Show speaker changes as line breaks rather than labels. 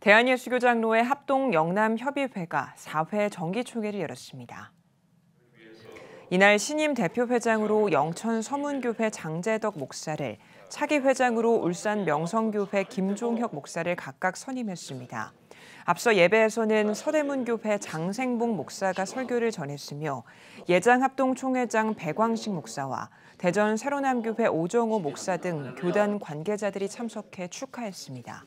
대한예수교장로의 합동 영남협의회가 4회 정기총회를 열었습니다. 이날 신임 대표회장으로 영천 서문교회 장재덕 목사를, 차기 회장으로 울산 명성교회 김종혁 목사를 각각 선임했습니다. 앞서 예배에서는 서대문교회 장생봉 목사가 설교를 전했으며 예장합동총회장 백광식 목사와 대전 새로남교회 오정호 목사 등 교단 관계자들이 참석해 축하했습니다.